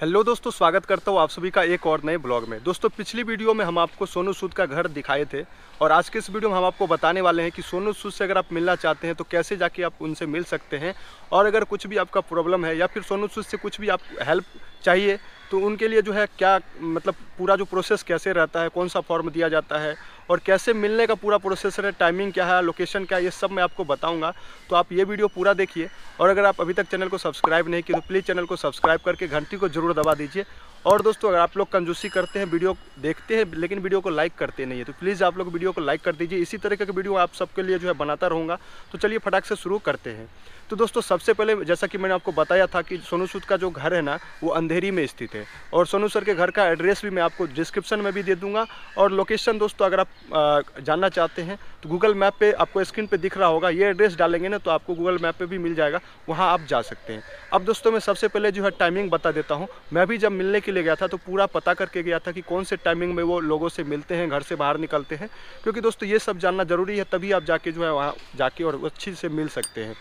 hello दोस्तों स्वागत करता हूँ आप सभी का एक और नए ब्लॉग में दोस्तों पिछली वीडियो में हम आपको सोनू सूद का घर दिखाए थे और आज के इस वीडियो में हम आपको बताने वाले हैं कि सोनू सूद से अगर आप मिलना चाहते हैं तो कैसे जाके आप उनसे मिल सकते हैं और अगर कुछ भी आपका प्रॉब्लम है या फिर सोनू सूद से कुछ भी आप हेल्प चाहिए तो उनके लिए जो है क्या मतलब पूरा जो प्रोसेस कैसे रहता है कौन सा फॉर्म दिया जाता है और कैसे मिलने का पूरा प्रोसेसर है टाइमिंग क्या है लोकेशन क्या है ये सब मैं आपको बताऊँगा तो आप ये वीडियो पूरा देखिए और अगर आप अभी तक चैनल को सब्सक्राइब नहीं किए तो प्लीज़ चैनल को सब्सक्राइब करके घंटी को जरूर दबा दीजिए और दोस्तों अगर आप लोग कंजूसी करते हैं वीडियो देखते हैं लेकिन वीडियो को लाइक करते नहीं है तो प्लीज़ आप लोग वीडियो को लाइक कर दीजिए इसी तरीके की वीडियो आप सबके लिए जो है बनाता रहूँगा तो चलिए फटाक से शुरू करते हैं तो दोस्तों सबसे पहले जैसा कि मैंने आपको बताया था कि सोनू सूद का जो घर है ना वो अंधेरी में स्थित है और सोनू सर के घर का एड्रेस भी मैं आपको डिस्क्रिप्शन में भी दे दूँगा और लोकेशन दोस्तों अगर आप जानना चाहते हैं तो गूगल मैप पे आपको स्क्रीन पे दिख रहा होगा ये एड्रेस डालेंगे ना तो आपको गूगल मैप पे भी मिल जाएगा वहाँ आप जा सकते हैं अब दोस्तों मैं सबसे पहले जो है टाइमिंग बता देता हूँ मैं भी जब मिलने के लिए गया था तो पूरा पता करके गया था कि कौन से टाइमिंग में वो लोगों से मिलते हैं घर से बाहर निकलते हैं क्योंकि दोस्तों ये सब जानना ज़रूरी है तभी आप जाके जो है वहाँ जाके और अच्छी से मिल सकते हैं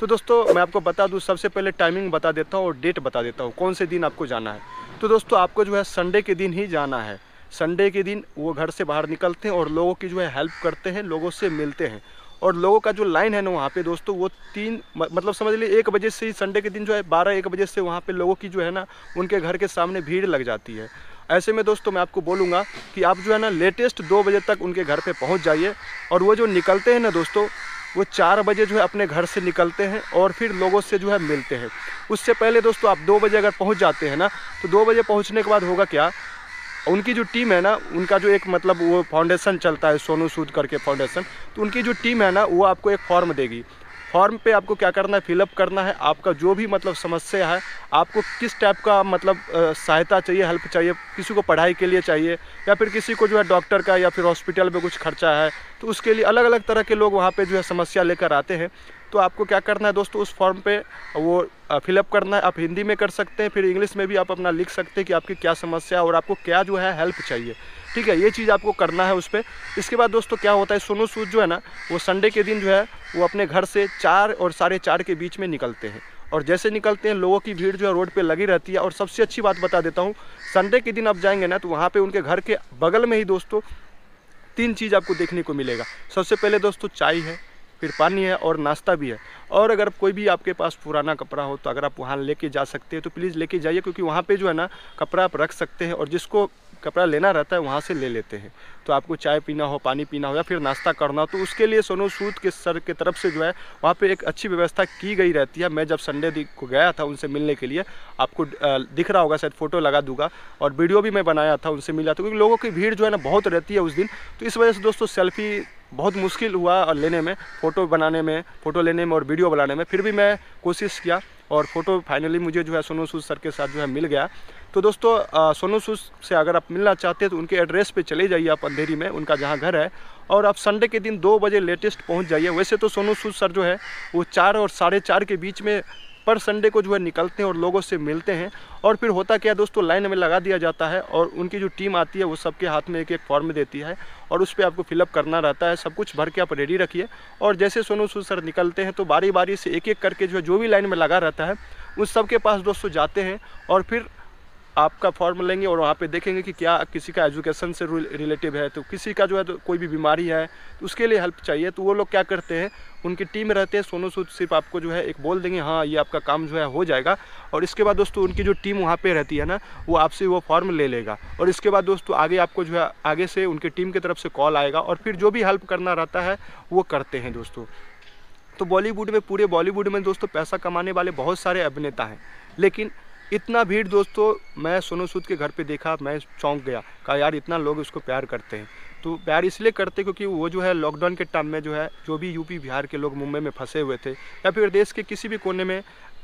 तो दोस्तों मैं आपको बता दूँ सबसे पहले टाइमिंग बता देता हूँ और डेट बता देता हूँ कौन से दिन आपको जाना है तो दोस्तों आपको जो है संडे के दिन ही जाना है संडे के दिन वो घर से बाहर निकलते हैं और लोगों की जो है हेल्प करते हैं लोगों से मिलते हैं और लोगों का जो लाइन है ना वहाँ पे दोस्तों वो तीन मतलब समझ लीजिए एक बजे से ही संडे के दिन जो है बारह एक बजे से वहाँ पे लोगों की जो है ना उनके घर के सामने भीड़ लग जाती है ऐसे में दोस्तों मैं आपको बोलूँगा कि आप जो है ना लेटेस्ट दो बजे तक उनके घर पर पहुँच जाइए और वो जो निकलते हैं ना दोस्तों वो चार बजे जो है अपने घर से निकलते हैं और फिर लोगों से जो है मिलते हैं उससे पहले दोस्तों आप दो बजे अगर पहुँच जाते हैं ना तो दो बजे पहुँचने के बाद होगा क्या उनकी जो टीम है ना उनका जो एक मतलब वो फाउंडेशन चलता है सोनू सूद करके फाउंडेशन तो उनकी जो टीम है ना वो आपको एक फॉर्म देगी फॉर्म पे आपको क्या करना है फिलअप करना है आपका जो भी मतलब समस्या है आपको किस टाइप का मतलब सहायता चाहिए हेल्प चाहिए किसी को पढ़ाई के लिए चाहिए या फिर किसी को जो है डॉक्टर का या फिर हॉस्पिटल में कुछ खर्चा है तो उसके लिए अलग अलग तरह के लोग वहाँ पे जो है समस्या लेकर आते हैं तो आपको क्या करना है दोस्तों उस फॉर्म पे वो फिलअप करना है आप हिंदी में कर सकते हैं फिर इंग्लिश में भी आप अपना लिख सकते हैं कि आपकी क्या समस्या है और आपको क्या जो है हेल्प चाहिए ठीक है ये चीज़ आपको करना है उस पर इसके बाद दोस्तों क्या होता है सोनू सूद जो है ना वो संडे के दिन जो है वो अपने घर से चार और साढ़े चार के बीच में निकलते हैं और जैसे निकलते हैं लोगों की भीड़ जो है रोड पर लगी रहती है और सबसे अच्छी बात बता देता हूँ संडे के दिन आप जाएंगे ना तो वहाँ पर उनके घर के बगल में ही दोस्तों तीन चीज़ आपको देखने को मिलेगा सबसे पहले दोस्तों चाय है फिर पानी है और नाश्ता भी है और अगर कोई भी आपके पास पुराना कपड़ा हो तो अगर आप वहाँ लेके जा सकते हैं तो प्लीज़ लेके जाइए क्योंकि वहाँ पे जो है ना कपड़ा आप रख सकते हैं और जिसको कपड़ा लेना रहता है वहाँ से ले लेते हैं तो आपको चाय पीना हो पानी पीना हो या फिर नाश्ता करना हो तो उसके लिए सोनू सूद के सर के तरफ से जो है वहाँ पे एक अच्छी व्यवस्था की गई रहती है मैं जब संडे को गया था उनसे मिलने के लिए आपको दिख रहा होगा शायद फ़ोटो लगा दूंगा और वीडियो भी मैं बनाया था उनसे मिला था क्योंकि लोगों की भीड़ जो है ना बहुत रहती है उस दिन तो इस वजह से दोस्तों सेल्फी बहुत मुश्किल हुआ और लेने में फ़ोटो बनाने में फ़ोटो लेने में और वीडियो बनाने में फिर भी मैं कोशिश किया और फ़ोटो फाइनली मुझे जो है सोनू सूद सर के साथ जो है मिल गया तो दोस्तों सोनू सूद से अगर आप मिलना चाहते हैं तो उनके एड्रेस पे चले जाइए आप अंधेरी में उनका जहाँ घर है और आप संडे के दिन दो बजे लेटेस्ट पहुँच जाइए वैसे तो सोनू सूद सर जो है वो चार और साढ़े चार के बीच में पर संडे को जो है निकलते हैं और लोगों से मिलते हैं और फिर होता क्या है दोस्तों लाइन में लगा दिया जाता है और उनकी जो टीम आती है वो सबके हाथ में एक एक फॉर्म देती है और उस पर आपको फिलअप करना रहता है सब कुछ भर के आप रेडी रखिए और जैसे सोनू सूद सर निकलते हैं तो बारी बारी से एक एक करके जो है जो भी लाइन में लगा रहता है उस सब के पास दोस्तों जाते हैं और फिर आपका फॉर्म लेंगे और वहाँ पे देखेंगे कि क्या किसी का एजुकेशन से रिलेटिव है तो किसी का जो है तो कोई भी बीमारी है तो उसके लिए हेल्प चाहिए तो वो लोग क्या करते हैं उनकी टीम रहते हैं सोनू सूद सिर्फ आपको जो है एक बोल देंगे हाँ ये आपका काम जो है हो जाएगा और इसके बाद दोस्तों उनकी जो टीम वहाँ पर रहती है ना वो आपसे वो फॉर्म ले लेगा और इसके बाद दोस्तों आगे आपको जो है आगे से उनकी टीम की तरफ से कॉल आएगा और फिर जो भी हेल्प करना रहता है वो करते हैं दोस्तों तो बॉलीवुड में पूरे बॉलीवुड में दोस्तों पैसा कमाने वाले बहुत सारे अभिनेता हैं लेकिन इतना भीड़ दोस्तों मैं सोनू सूद के घर पे देखा मैं चौंक गया कहा यार इतना लोग उसको प्यार करते हैं तो प्यार इसलिए करते क्योंकि वो जो है लॉकडाउन के टाइम में जो है जो भी यूपी बिहार के लोग मुंबई में फंसे हुए थे या फिर देश के किसी भी कोने में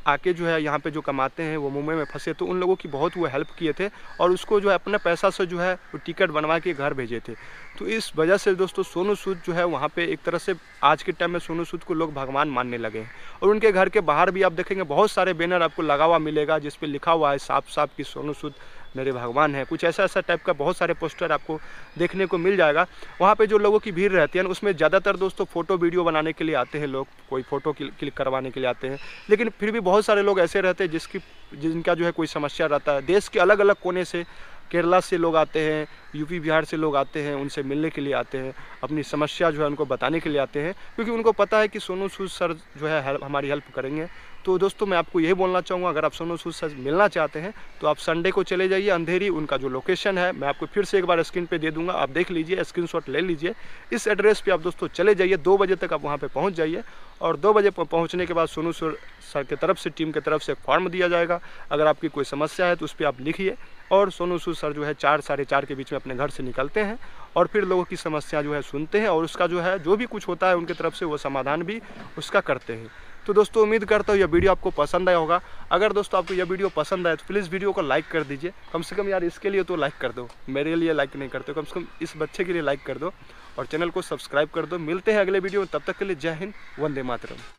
आके जो है यहाँ पे जो कमाते हैं वो मुंबई में फंसे तो उन लोगों की बहुत वो हेल्प किए थे और उसको जो है अपने पैसा से जो है वो टिकट बनवा के घर भेजे थे तो इस वजह से दोस्तों सोनू सूद जो है वहाँ पे एक तरह से आज के टाइम में सोनू सूद को लोग भगवान मानने लगे हैं और उनके घर के बाहर भी आप देखेंगे बहुत सारे बैनर आपको लगा हुआ मिलेगा जिसपे लिखा हुआ है साफ साफ कि सोनू सूद मेरे भगवान हैं कुछ ऐसा ऐसा टाइप का बहुत सारे पोस्टर आपको देखने को मिल जाएगा वहाँ पे जो लोगों की भीड़ रहती है उसमें ज़्यादातर दोस्तों फ़ोटो वीडियो बनाने के लिए आते हैं लोग कोई फ़ोटो क्लिक करवाने के लिए आते हैं लेकिन फिर भी बहुत सारे लोग ऐसे रहते हैं जिसकी जिनका जो है कोई समस्या रहता है देश के अलग अलग कोने से केरला से लोग आते हैं यूपी बिहार से लोग आते हैं उनसे मिलने के लिए आते हैं अपनी समस्या जो है उनको बताने के लिए आते हैं क्योंकि उनको पता है कि सोनू सूद सर जो है हमारी हेल्प करेंगे तो दोस्तों मैं आपको यही बोलना चाहूँगा अगर आप सोनू सूद सर मिलना चाहते हैं तो आप संडे को चले जाइए अंधेरी उनका जो लोकेशन है मैं आपको फिर से एक बार स्क्रीन पर दे दूँगा आप देख लीजिए स्क्रीन ले लीजिए इस एड्रेस पर आप दोस्तों चले जाइए दो बजे तक आप वहाँ पर पहुँच जाइए और दो बजे पहुँचने के बाद सोनू सूद सर के तरफ से टीम के तरफ से फॉर्म दिया जाएगा अगर आपकी कोई समस्या है तो उस पर आप लिखिए और सोनू सूद सर जो है चार साढ़े चार के बीच में अपने घर से निकलते हैं और फिर लोगों की समस्या जो है सुनते हैं और उसका जो है जो भी कुछ होता है उनके तरफ से वो समाधान भी उसका करते हैं तो दोस्तों उम्मीद करता हूँ यह वीडियो आपको पसंद आया होगा अगर दोस्तों आपको यह वीडियो पसंद आए तो प्लीज़ वीडियो को लाइक कर दीजिए कम से कम यार इसके लिए तो लाइक कर दो मेरे लिए लाइक नहीं करते कम से कम इस बच्चे के लिए लाइक कर दो और चैनल को सब्सक्राइब कर दो मिलते हैं अगले वीडियो में तब तक के लिए जय हिंद वंदे मातरम